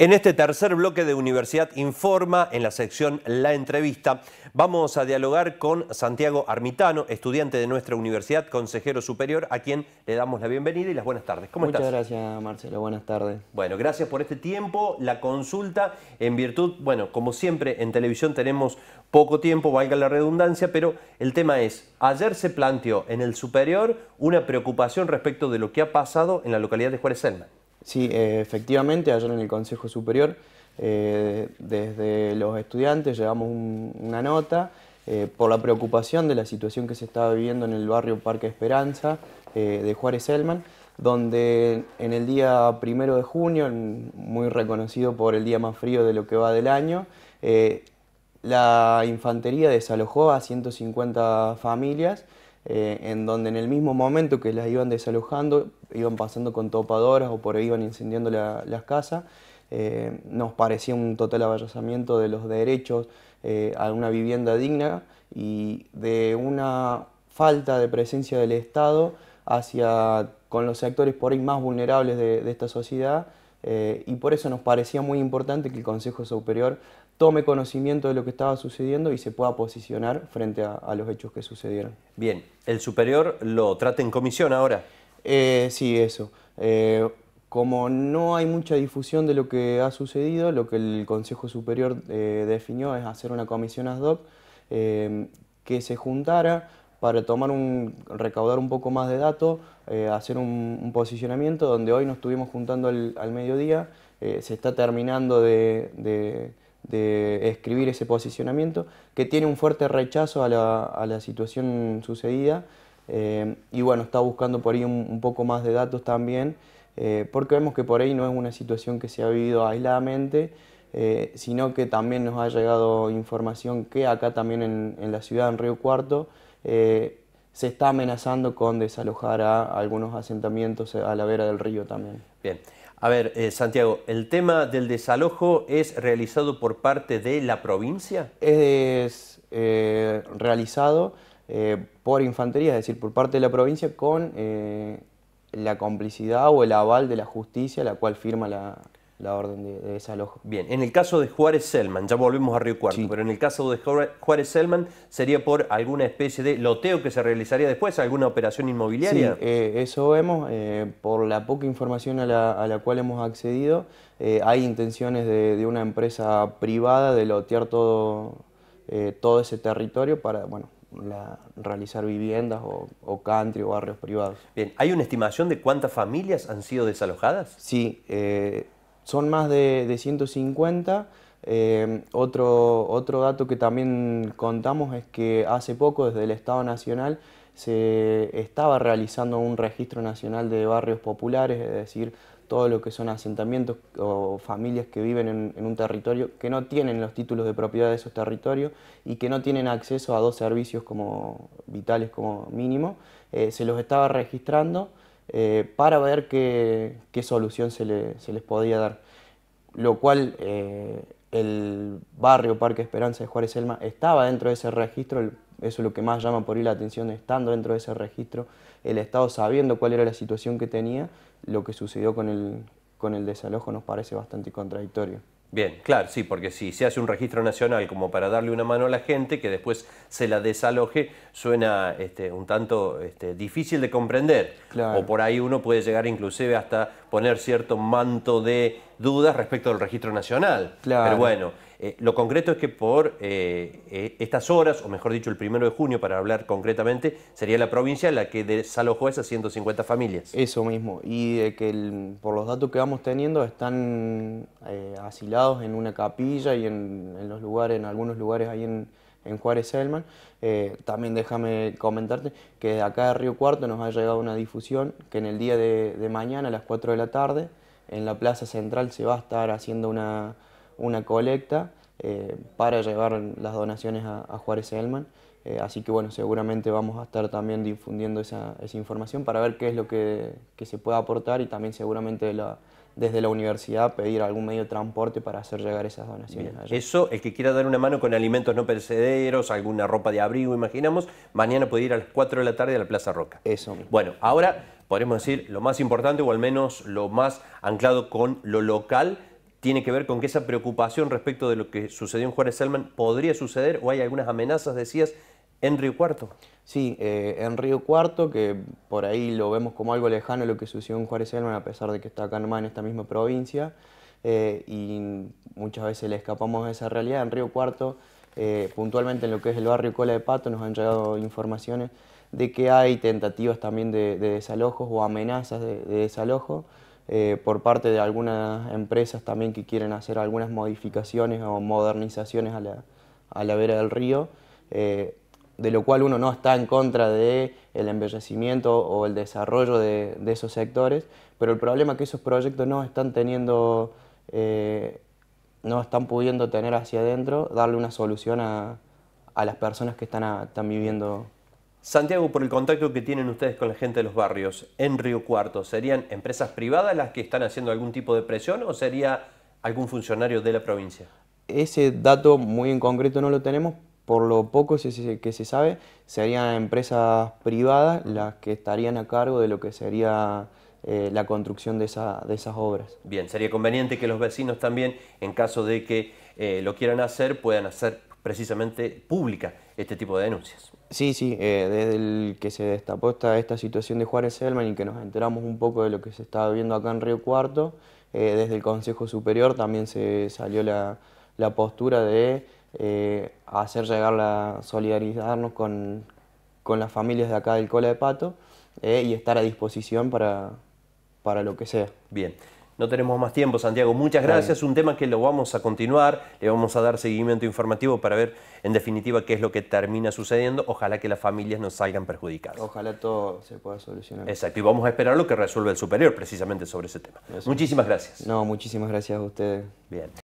En este tercer bloque de Universidad Informa, en la sección La Entrevista, vamos a dialogar con Santiago Armitano, estudiante de nuestra universidad, consejero superior, a quien le damos la bienvenida y las buenas tardes. ¿Cómo Muchas gracias, Marcelo. Buenas tardes. Bueno, gracias por este tiempo, la consulta, en virtud, bueno, como siempre en televisión tenemos poco tiempo, valga la redundancia, pero el tema es, ayer se planteó en el superior una preocupación respecto de lo que ha pasado en la localidad de Juárez Selma. Sí, efectivamente, ayer en el Consejo Superior, eh, desde los estudiantes llevamos una nota eh, por la preocupación de la situación que se estaba viviendo en el barrio Parque Esperanza eh, de Juárez Elman, donde en el día primero de junio, muy reconocido por el día más frío de lo que va del año, la infantería desalojó a 150 familias eh, en donde en el mismo momento que las iban desalojando, iban pasando con topadoras o por ahí iban incendiando las casas. Eh, nos parecía un total abarazamiento de los derechos eh, a una vivienda digna y de una falta de presencia del Estado hacia con los sectores por ahí más vulnerables de esta sociedad eh, y por eso nos parecía muy importante que el Consejo Superior tome conocimiento de lo que estaba sucediendo y se pueda posicionar frente a, los hechos que sucedieron. Bien, ¿el superior lo trata en comisión ahora? Eh, sí, eso. Eh, como no hay mucha difusión de lo que ha sucedido, lo que el Consejo Superior definió es hacer una comisión ad hoc que se juntara para tomar un, recaudar un poco más de datos, eh, hacer un, posicionamiento donde hoy nos estuvimos juntando al, mediodía, eh, se está terminando de, escribir ese posicionamiento, que tiene un fuerte rechazo a la, situación sucedida eh, y bueno, está buscando por ahí un, poco más de datos también, porque vemos que por ahí no es una situación que se ha vivido aisladamente, sino que también nos ha llegado información que acá también en la ciudad, en Río Cuarto, eh, se está amenazando con desalojar a algunos asentamientos eh, a la vera del río también. Bien. A ver, eh, Santiago, ¿el tema del desalojo es realizado por parte de la provincia? Es realizado por infantería, es decir, por parte de la provincia con la complicidad o el aval de la justicia, la cual firma la, la orden de, desalojo. Bien, en el caso de Juárez Selman, ya volvemos a Río Cuarto, pero en el caso de Juárez Selman sería por alguna especie de loteo que se realizaría después, alguna operación inmobiliaria. Sí, eh, eso vemos, eh, por la poca información a la, cual hemos accedido, eh, hay intenciones de, una empresa privada de lotear todo, todo ese territorio para, bueno, la, realizar viviendas o, o, country o barrios privados. Bien, ¿hay una estimación de cuántas familias han sido desalojadas? Sí, son más de, 150. Eh, otro, dato que también contamos es que hace poco desde el Estado Nacional se estaba realizando un registro nacional de barrios populares, es decir, todo lo que son asentamientos o familias que viven en, un territorio que no tienen los títulos de propiedad de esos territorios y que no tienen acceso a dos servicios como vitales como mínimo, eh, se los estaba registrando eh, para ver qué, solución se, les podía dar. Lo cual eh, el barrio Parque Esperanza de Juárez Elma estaba dentro de ese registro, eso es lo que más llama por ahí la atención, estando dentro de ese registro, el Estado sabiendo cuál era la situación que tenía, lo que sucedió con el, con el desalojo nos parece bastante contradictorio. Bien, claro, sí, porque si se hace un registro nacional como para darle una mano a la gente, que después se la desaloje, suena este, un tanto este, difícil de comprender. Claro. O por ahí uno puede llegar inclusive hasta poner cierto manto de dudas respecto al registro nacional. Pero bueno, eh, lo concreto es que por eh, eh, estas horas, o mejor dicho, el primero de junio, para hablar concretamente, sería la provincia la que desalojó esas 150 familias. Eso mismo, y de que por los datos que vamos teniendo están asilados en una capilla y en, los lugares, en algunos lugares ahí en, Juárez Selman. también déjame comentarte que acá de Río Cuarto nos ha llegado una difusión que en el día de, de mañana a las 4 de la tarde en la plaza central se va a estar haciendo una, colecta eh, para llevar las donaciones a, Juárez Elman. Eh, así que bueno, seguramente vamos a estar también difundiendo esa, esa información para ver qué es lo que, que se puede aportar y también seguramente la, desde la universidad pedir algún medio de transporte para hacer llegar esas donaciones. Eso, el que quiera dar una mano con alimentos no perecederos, alguna ropa de abrigo, imaginamos, mañana puede ir a las 4 de la tarde a la Plaza Roca. Eso. Mismo. Bueno, ahora podemos decir lo más importante o al menos lo más anclado con lo local tiene que ver con que esa preocupación respecto de lo que sucedió en Juárez Selman podría suceder o hay algunas amenazas, decías, en Río Cuarto. Sí, eh, en Río Cuarto, que por ahí lo vemos como algo lejano lo que sucedió en Juárez Elman, a pesar de que está acá nomás en esta misma provincia, eh, y muchas veces le escapamos de esa realidad. En Río Cuarto, eh, puntualmente en lo que es el barrio Cola de Pato, nos han llegado informaciones de que hay tentativas también de, desalojos o amenazas de, desalojo por parte de algunas empresas también que quieren hacer algunas modificaciones o modernizaciones a la, vera del río de lo cual uno no está en contra del el embellecimiento o el desarrollo de, esos sectores, pero el problema es que esos proyectos no están teniendo, eh, no están pudiendo tener hacia adentro, darle una solución a, las personas que están, están viviendo. Santiago, por el contacto que tienen ustedes con la gente de los barrios en Río Cuarto, ¿serían empresas privadas las que están haciendo algún tipo de presión o sería algún funcionario de la provincia? Ese dato muy en concreto no lo tenemos, por lo poco que se sabe, serían empresas privadas las que estarían a cargo de lo que sería eh, la construcción de, esas obras. Bien, sería conveniente que los vecinos también, en caso de que eh, lo quieran hacer, puedan hacer precisamente pública este tipo de denuncias. Sí, sí, eh, desde que se destapó esta, situación de Juárez Selman y que nos enteramos un poco de lo que se estaba viendo acá en Río Cuarto, desde el Consejo Superior también se salió la postura de eh, hacer llegar la solidarizarnos con, con, las familias de acá del Cola de Pato eh, y estar a disposición para, para lo que sea. Bien. No tenemos más tiempo, Santiago. Muchas gracias. Un tema que lo vamos a continuar, le vamos a dar seguimiento informativo para ver en definitiva qué es lo que termina sucediendo. Ojalá que las familias no salgan perjudicadas. Ojalá todo se pueda solucionar. Exacto. Y vamos a esperar lo que resuelve el superior precisamente sobre ese tema. Muchísimas gracias. No, muchísimas gracias a ustedes. Bien.